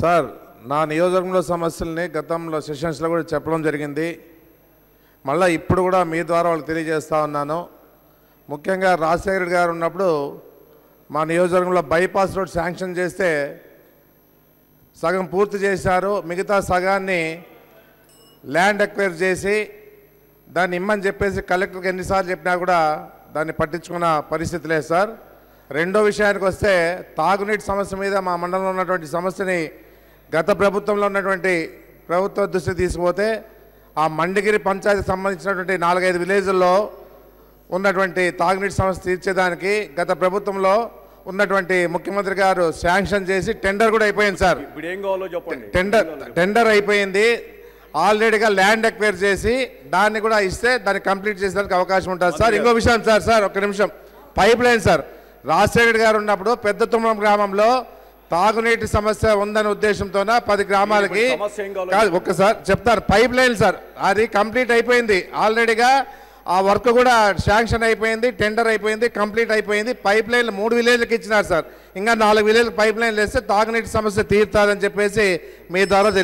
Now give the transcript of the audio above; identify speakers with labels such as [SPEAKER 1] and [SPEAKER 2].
[SPEAKER 1] sir నా నియోజకవర్గంలో సమస్యల్ని గతంలో సెషన్స్లో కూడా చెప్పడం జరిగింది మళ్ళీ ఇప్పుడు కూడా మీ ద్వారా వాళ్ళు తెలియజేస్తూ ఉన్నాను ముఖ్యంగా రాజశేఖర్ గారు ఉన్నప్పుడు మా నియోజకవర్గంలో బైపాస్ రోడ్ శాంక్షన్ చేస్తే సగం పూర్తి చేశారు మిగతా సగాన్ని ల్యాండ్ ఎక్వైర్ చేసి దాన్ని ఇమ్మని చెప్పేసి కలెక్టర్కి ఎన్నిసార్లు చెప్పినా కూడా దాన్ని పట్టించుకున్న పరిస్థితి లేదు సార్ రెండో విషయానికి వస్తే తాగునీటి సమస్య మీద మా మండలంలో ఉన్నటువంటి సమస్యని గత ప్రభుత్వంలో ఉన్నటువంటి ప్రభుత్వ దృష్టి తీసుకుపోతే ఆ మండగిరి పంచాయతీకి సంబంధించినటువంటి నాలుగైదు విలేజ్ల్లో ఉన్నటువంటి తాగునీటి సమస్య తీర్చేదానికి గత ప్రభుత్వంలో ఉన్నటువంటి ముఖ్యమంత్రి గారు శాంక్షన్ చేసి టెండర్ కూడా అయిపోయింది సార్
[SPEAKER 2] ఇప్పుడు ఏం కావాలో చెప్పండి టెండర్
[SPEAKER 1] టెండర్ అయిపోయింది ఆల్రెడీగా ల్యాండ్ ఎక్వైర్ చేసి దాన్ని కూడా ఇస్తే దాన్ని కంప్లీట్ చేసేదానికి అవకాశం ఉంటుంది సార్ ఇంకో విషయం సార్ సార్ ఒక్క నిమిషం పైప్ లైన్ సార్ రాజశేఖర్ గారు ఉన్నప్పుడు పెద్ద తుమ్మం గ్రామంలో తాగునీటి సమస్య ఉందనే ఉద్దేశంతో పది గ్రామాలకి కాదు ఒక్కసారి చెప్తారు పైప్ లైన్ సార్ అది కంప్లీట్ అయిపోయింది ఆల్రెడీగా ఆ వర్క్ కూడా శాంక్షన్ అయిపోయింది టెండర్ అయిపోయింది కంప్లీట్ అయిపోయింది పైప్ లైన్లు మూడు విలేజ్లకు ఇచ్చినారు సార్ ఇంకా నాలుగు విలేజ్ పైప్ లైన్లు వేస్తే తాగునీటి సమస్య తీరుతారని చెప్పేసి మీ ద్వారా